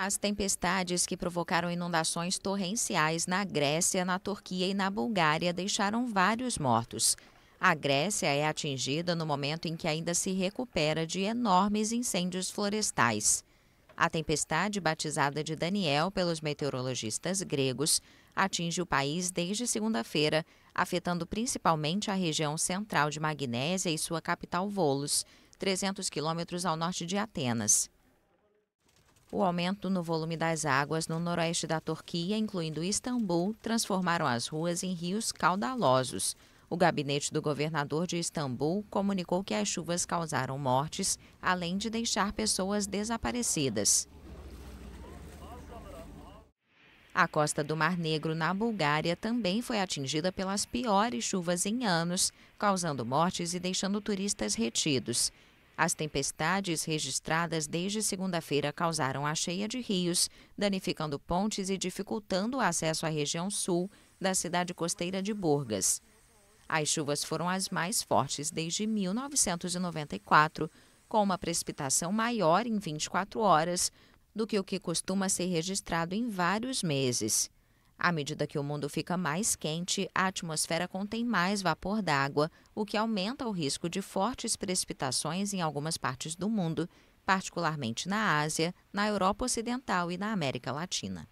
as tempestades que provocaram inundações torrenciais na Grécia, na Turquia e na Bulgária deixaram vários mortos. A Grécia é atingida no momento em que ainda se recupera de enormes incêndios florestais. A tempestade, batizada de Daniel pelos meteorologistas gregos, atinge o país desde segunda-feira, afetando principalmente a região central de Magnésia e sua capital Volos, 300 quilômetros ao norte de Atenas. O aumento no volume das águas no noroeste da Turquia, incluindo Istambul, transformaram as ruas em rios caudalosos. O gabinete do governador de Istambul comunicou que as chuvas causaram mortes, além de deixar pessoas desaparecidas. A costa do Mar Negro, na Bulgária, também foi atingida pelas piores chuvas em anos, causando mortes e deixando turistas retidos. As tempestades registradas desde segunda-feira causaram a cheia de rios, danificando pontes e dificultando o acesso à região sul da cidade costeira de Burgas. As chuvas foram as mais fortes desde 1994, com uma precipitação maior em 24 horas do que o que costuma ser registrado em vários meses. À medida que o mundo fica mais quente, a atmosfera contém mais vapor d'água, o que aumenta o risco de fortes precipitações em algumas partes do mundo, particularmente na Ásia, na Europa Ocidental e na América Latina.